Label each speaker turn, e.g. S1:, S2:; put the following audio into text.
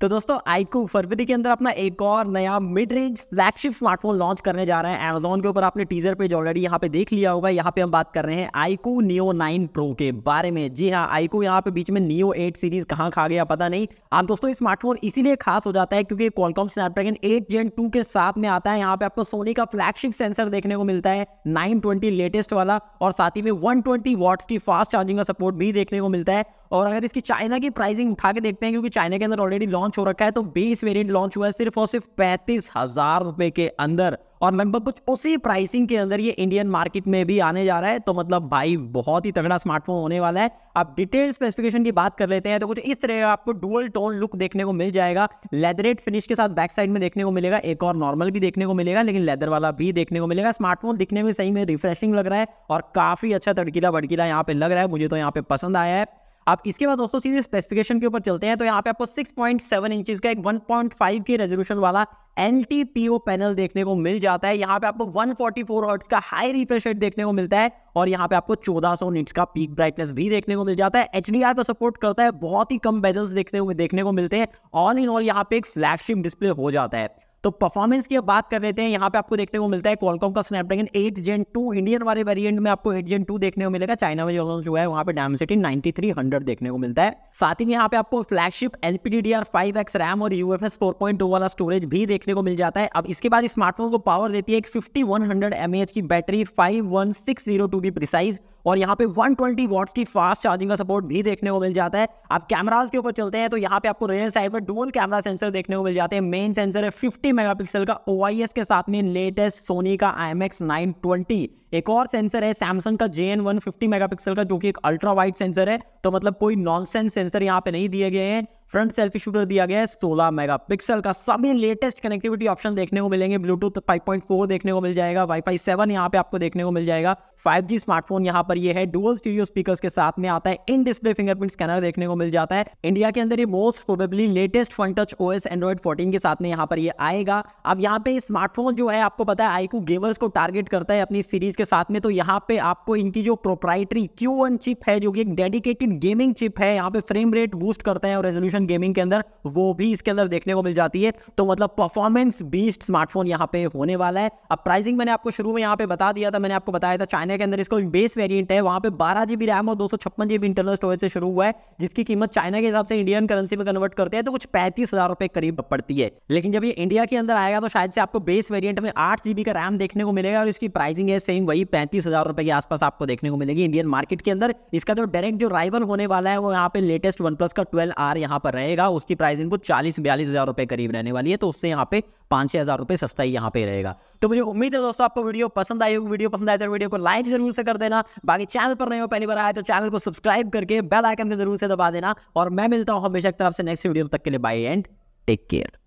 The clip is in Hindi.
S1: तो दोस्तों आईकू फरवरी के अंदर अपना एक और नया mid range flagship smartphone launch करने जा रहे हैं अमेजोन के ऊपर आपने टीजर पेज ऑलरेडी यहाँ पे देख लिया होगा यहाँ पे हम बात कर रहे हैं आईकू नियो 9 प्रो के बारे में जी हाँ आईकू यहाँ पे बीच में नियो 8 सीरीज कहाँ खा गया पता नहीं आप दोस्तों स्मार्टफोन इसीलिए खास हो जाता है क्योंकि Qualcomm Snapdragon eight gen two के साथ में आता है यहाँ पे आपको सोनी का फ्लैगशिप सेंसर देखने को मिलता है नाइन लेटेस्ट वाला और साथ ही में वन ट्वेंटी की फास्ट चार्जिंग का सपोर्ट भी देखने को मिलता है और अगर इसकी चाइना की प्राइसिंग उठा के देखते हैं क्योंकि चाइना के अंदर ऑलरेडी लॉन्च लॉन्च हो रखा है तो बेस वेरिएंट लॉन्च हुआ है सिर्फ और सिर्फ पैंतीस हजार रुपए के अंदर और लगभग कुछ उसी प्राइसिंग के अंदर ये इंडियन मार्केट में भी आने जा रहा है तो मतलब भाई बहुत ही तगड़ा स्मार्टफोन होने वाला है अब डिटेल स्पेसिफिकेशन की बात कर लेते हैं तो कुछ इस तरह आपको डुअल टोन लुक देखने को मिल जाएगा लेदरेट फिनिश के साथ बैक साइड में देखने को मिलेगा एक और नॉर्मल भी देखने को मिलेगा लेकिन लेदर वाला भी देखने को मिलेगा स्मार्टफोन दिखने में सही में रिफ्रेशिंग लग रहा है और काफी अच्छा तड़कीला बड़कीला यहाँ पे लग रहा है मुझे तो यहाँ पे पसंद आया है आप इसके बाद दोस्तों सीधे स्पेसिफिकेशन के ऊपर चलते हैं तो यहाँ पे आपको 6.7 पॉइंट इंच का एक 1.5 पॉइंट के रेजोल्यूशन वाला एन पैनल देखने को मिल जाता है यहाँ पे आपको 144 फोर्टी का हाई रिफ्रेश रेट देखने को मिलता है और यहाँ पे आपको 1400 सौ का पीक ब्राइटनेस भी देखने को मिल जाता है एच डी का सपोर्ट करता है बहुत ही कम बेजल्स देखने को देखने को मिलते हैं ऑल इन ऑल यहाँ पे एक फ्लैगशिप डिस्प्ले हो जाता है तो परफॉर्मेंस की बात कर लेते हैं यहाँ पे आपको देखने को मिलता है कॉलकॉम का Snapdragon eight gen two Indian वाले वेरिएंट में आपको एट जेन टू देखने को मिलेगा चाइना में जो है वहाँ पे डायमेसिटी नाइनटी थ्री हंड्रेड देखने को मिलता है साथ ही यहाँ पे आपको flagship LPD D R five X RAM और U F S four point two वाला स्टोरेज भी देखने को मिल जाता है अब इसके बाद स्मार्टफोन को पावर देती है एक fifty one hundred M H की battery five one six zero two B precise और यहाँ पे 120 वॉट्स की फास्ट चार्जिंग का सपोर्ट भी देखने को मिल जाता है आप कैमराज के ऊपर चलते हैं तो यहाँ पे आपको रेयर साइड पर डुअल कैमरा सेंसर देखने को मिल जाते हैं मेन सेंसर है फिफ्टी मेगापिक्सल का ओ के साथ में लेटेस्ट सोनी का आई एम एक्स एक और सेंसर है सैमसंग का J N one fifty megapixel का जो कि एक अल्ट्रा वाइड सेंसर है तो मतलब कोई सेंस सेंसर यहाँ पे नहीं दिए गए हैं फ्रंट सेल्फी शूटर दिया गया है मेगा पिक्सल का सभी लेटेस्ट कनेक्टिविटी ऑप्शन देखने को मिलेंगे ब्लूटूथ 5.4 देखने को मिल जाएगा वाईफाई 7 यहाँ पे आपको देखने को मिल जाएगा 5G स्मार्टफोन यहाँ पर ये यह है डुअल स्टीडियो स्पीकर्स के साथ में आता है इन डिस्प्ले फिंगरप्रिंट स्कैनर देखने को मिल जाता है इंडिया के अंदर ये most probably latest fun touch O S Android fourteen के साथ में यहाँ पर ये यह आएगा अब यहाँ पे स्मार्टफोन जो है आपको पता है आईकू गेमर्स को टारगेट करता है अपनी सीरीज के साथ में तो यहाँ पे आपको इनकी जो प्रोप्राइटरी क्यू चिप है जो कि एक डेडिकेटेड गेमिंग चिप है यहाँ पे फ्रेम रेट बूस्ट करता है और रेजोल्यूशन जनरेशन गेमिंग के अंदर वो भी इसके अंदर देखने को मिल जाती है तो मतलब परफॉर्मेंस बीस्ट स्मार्टफोन यहाँ पे होने वाला है अब प्राइसिंग मैंने आपको शुरू में यहाँ पे बता दिया था मैंने आपको बताया था चाइना के अंदर इसको बेस वेरियंट है वहाँ पे बारह जीबी रैम और दो इंटरनल स्टोरेज से शुरू हुआ है जिसकी कीमत चाइना के हिसाब से इंडियन करेंसी में कन्वर्ट करते हैं तो कुछ पैंतीस हजार रुपए करीब पड़ती है लेकिन जब ये इंडिया के अंदर आएगा तो शायद से आपको बेस वेरियंट में आठ का रैम देखने को मिलेगा और इसकी प्राइसिंग है सेम वही पैंतीस रुपए के आसपास आपको देखने को मिलेगी इंडियन मार्केट के अंदर इसका जो डायरेक्ट जो राइवल होने वाला है वो यहाँ पे लेटेस्ट वन प्लस का ट्वेल्व आर यहाँ पर रहेगा उसकी प्राइस इनको चालीस बयालीस हज़ार रुपये करीब रहने वाली है तो उससे यहाँ पे पाँच छः हज़ार रुपये सस्ता ही यहाँ पे रहेगा तो मुझे उम्मीद है दोस्तों आपको वीडियो पसंद आई होगी वीडियो पसंद आए तो वीडियो को लाइक जरूर से कर देना बाकी चैनल पर नहीं हो पहली बार आए तो चैनल को सब्सक्राइब करके बेल आइकन को जरूर से दबा देना और मैं मिलता हूँ हमेशा की तरफ से नेक्स्ट वीडियो तक के लिए बाई एंड टेक केयर